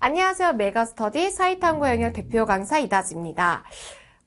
안녕하세요. 메가스터디 사이탐구 영역 대표 강사 이다지입니다.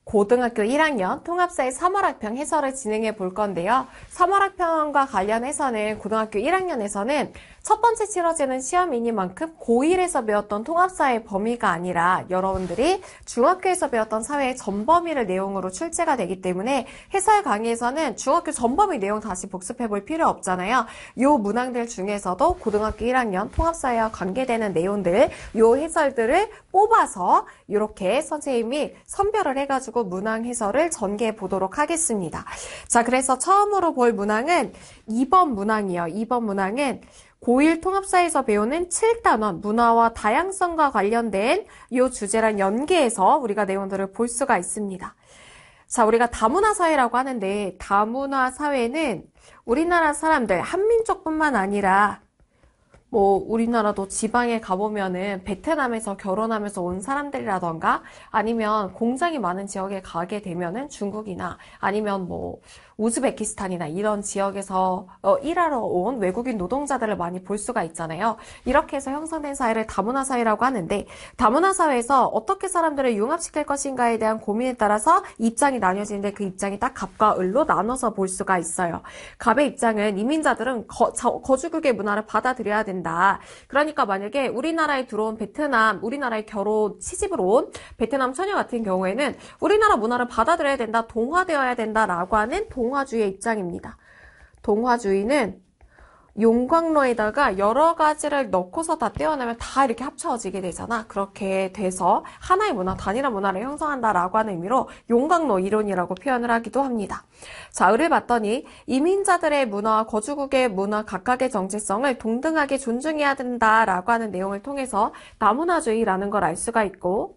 고등학교 1학년 통합사의 3월학평 해설을 진행해 볼 건데요. 3월학평과 관련해서는 고등학교 1학년에서는 첫 번째 치러지는 시험이니만큼 고1에서 배웠던 통합사의 범위가 아니라 여러분들이 중학교에서 배웠던 사회의 전범위를 내용으로 출제가 되기 때문에 해설 강의에서는 중학교 전범위 내용 다시 복습해 볼 필요 없잖아요. 요 문항들 중에서도 고등학교 1학년 통합사회와 관계되는 내용들, 요 해설들을 뽑아서 이렇게 선생님이 선별을 해가지고 가지고 문항 해설을 전개해 보도록 하겠습니다. 자, 그래서 처음으로 볼 문항은 2번 문항이요. 2번 문항은 고1 통합사에서 배우는 7단원 문화와 다양성과 관련된 이주제랑 연계해서 우리가 내용들을 볼 수가 있습니다. 자, 우리가 다문화 사회라고 하는데 다문화 사회는 우리나라 사람들 한민족뿐만 아니라 뭐 우리나라도 지방에 가보면은 베트남에서 결혼하면서 온 사람들이라던가 아니면 공장이 많은 지역에 가게 되면은 중국이나 아니면 뭐 우즈베키스탄이나 이런 지역에서 어, 일하러 온 외국인 노동자들을 많이 볼 수가 있잖아요. 이렇게 해서 형성된 사회를 다문화 사회라고 하는데 다문화 사회에서 어떻게 사람들을 융합시킬 것인가에 대한 고민에 따라서 입장이 나뉘어지는데 그 입장이 딱 갑과 을로 나눠서 볼 수가 있어요. 갑의 입장은 이민자들은 거, 거주국의 문화를 받아들여야 된다. 된다. 그러니까 만약에 우리나라에 들어온 베트남, 우리나라에 결혼 시집을 온 베트남 처녀 같은 경우에는 우리나라 문화를 받아들여야 된다, 동화되어야 된다라고 하는 동화주의 입장입니다. 동화주의는 용광로에다가 여러 가지를 넣고서 다 떼어내면 다 이렇게 합쳐지게 되잖아. 그렇게 돼서 하나의 문화, 단일한 문화를 형성한다라고 하는 의미로 용광로 이론이라고 표현을 하기도 합니다. 자, 을을 봤더니 이민자들의 문화와 거주국의 문화 각각의 정체성을 동등하게 존중해야 된다라고 하는 내용을 통해서 다문화주의라는 걸 알 수가 있고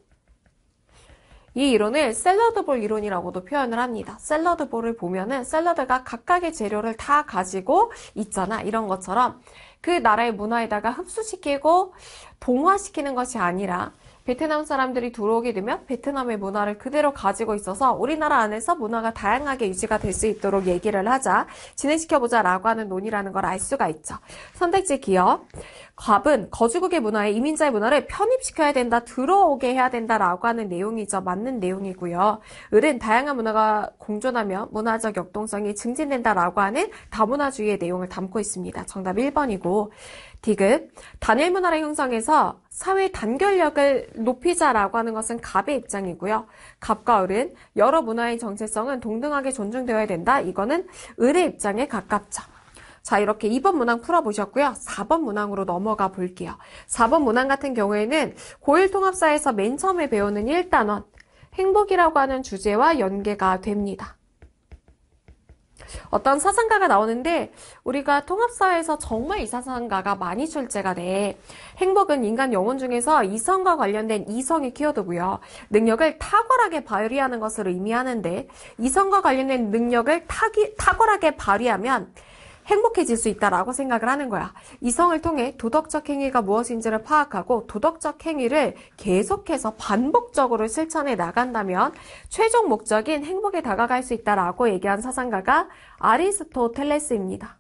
이 이론을 샐러드볼 이론이라고도 표현을 합니다. 샐러드볼을 보면은 샐러드가 각각의 재료를 다 가지고 있잖아. 이런 것처럼 그 나라의 문화에다가 흡수시키고 동화시키는 것이 아니라 베트남 사람들이 들어오게 되면 베트남의 문화를 그대로 가지고 있어서 우리나라 안에서 문화가 다양하게 유지가 될 수 있도록 얘기를 하자, 진행시켜보자 라고 하는 논의라는 걸 알 수가 있죠. 선택지 기업. 갑은 거주국의 문화에 이민자의 문화를 편입시켜야 된다, 들어오게 해야 된다라고 하는 내용이죠. 맞는 내용이고요. 을은 다양한 문화가 공존하며 문화적 역동성이 증진된다라고 하는 다문화주의의 내용을 담고 있습니다. 정답 1번이고 디귿 단일 문화를 형성해서 사회 단결력을 높이자라고 하는 것은 갑의 입장이고요. 갑과 을은 여러 문화의 정체성은 동등하게 존중되어야 된다. 이거는 을의 입장에 가깝죠. 자, 이렇게 2번 문항 풀어보셨고요. 4번 문항으로 넘어가 볼게요. 4번 문항 같은 경우에는 고1 통합사에서 맨 처음에 배우는 1단원, 행복이라고 하는 주제와 연계가 됩니다. 어떤 사상가가 나오는데 우리가 통합사회에서 정말 이 사상가가 많이 출제가 돼. 행복은 인간 영혼 중에서 이성과 관련된 이성의 키워드고요. 능력을 탁월하게 발휘하는 것을 의미하는데 이성과 관련된 능력을 타기, 탁월하게 발휘하면 행복해질 수 있다라고 생각을 하는 거야. 이성을 통해 도덕적 행위가 무엇인지를 파악하고 도덕적 행위를 계속해서 반복적으로 실천해 나간다면 최종 목적인 행복에 다가갈 수 있다라고 얘기한 사상가가 아리스토텔레스입니다.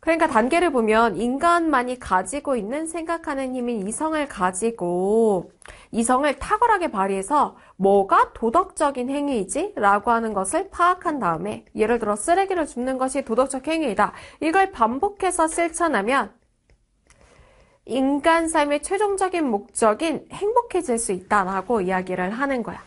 그러니까 단계를 보면 인간만이 가지고 있는 생각하는 힘인 이성을 가지고 이성을 탁월하게 발휘해서 뭐가 도덕적인 행위이지? 라고 하는 것을 파악한 다음에 예를 들어 쓰레기를 줍는 것이 도덕적 행위이다. 이걸 반복해서 실천하면 인간 삶의 최종적인 목적인 행복해질 수 있다라고 이야기를 하는 거야.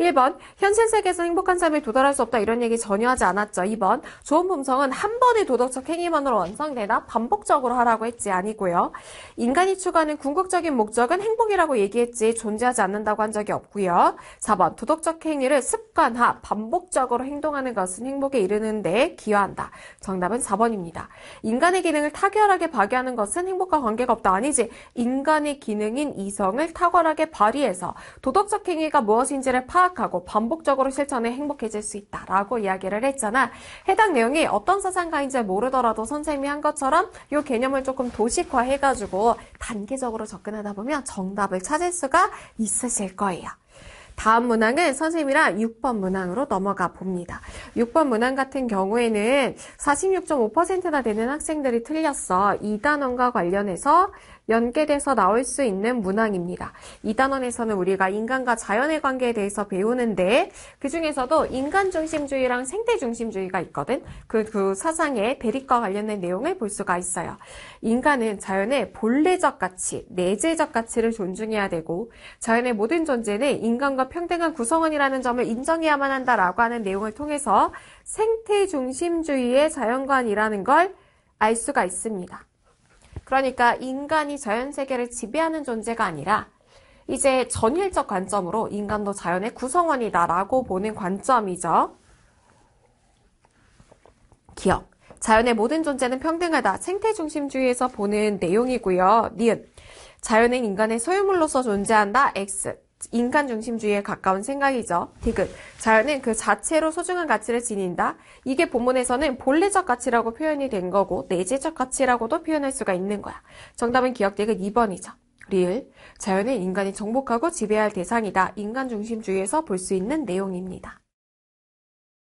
1번 현실 세계에서 행복한 삶에 도달할 수 없다 이런 얘기 전혀 하지 않았죠. 2번 좋은 품성은 한 번의 도덕적 행위만으로 완성되나 반복적으로 하라고 했지 아니고요. 인간이 추구하는 궁극적인 목적은 행복이라고 얘기했지 존재하지 않는다고 한 적이 없고요. 4번 도덕적 행위를 습관화 반복적으로 행동하는 것은 행복에 이르는 데 기여한다. 정답은 4번입니다. 인간의 기능을 타결하게 발휘하는 것은 행복과 관계가 없다 아니지 인간의 기능인 이성을 탁월하게 발휘해서 도덕적 행위가 무엇인지를 파악하고 반복적으로 실천해 행복해질 수 있다라고 이야기를 했잖아. 해당 내용이 어떤 사상가인지 모르더라도 선생님이 한 것처럼 이 개념을 조금 도식화해가지고 단계적으로 접근하다 보면 정답을 찾을 수가 있으실 거예요. 다음 문항은 선생님이랑 6번 문항으로 넘어가 봅니다. 6번 문항 같은 경우에는 46.5%나 되는 학생들이 틀렸어. 이 단원과 관련해서 연계돼서 나올 수 있는 문항입니다. 이 단원에서는 우리가 인간과 자연의 관계에 대해서 배우는데 그 중에서도 인간 중심주의랑 생태 중심주의가 있거든. 그, 그 사상의 대립과 관련된 내용을 볼 수가 있어요. 인간은 자연의 본래적 가치, 내재적 가치를 존중해야 되고 자연의 모든 존재는 인간과 평등한 구성원이라는 점을 인정해야만 한다라고 하는 내용을 통해서 생태 중심주의의 자연관이라는 걸 알 수가 있습니다. 그러니까 인간이 자연 세계를 지배하는 존재가 아니라 이제 전일적 관점으로 인간도 자연의 구성원이다라고 보는 관점이죠. 기억. 자연의 모든 존재는 평등하다. 생태 중심주의에서 보는 내용이고요. 니은. 자연은 인간의 소유물로서 존재한다. X. 인간 중심주의에 가까운 생각이죠. 디귿. 자연은 그 자체로 소중한 가치를 지닌다. 이게 본문에서는 본래적 가치라고 표현이 된 거고 내재적 가치라고도 표현할 수가 있는 거야. 정답은 기억 디귿 2번이죠. 리을. 자연은 인간이 정복하고 지배할 대상이다. 인간 중심주의에서 볼 수 있는 내용입니다.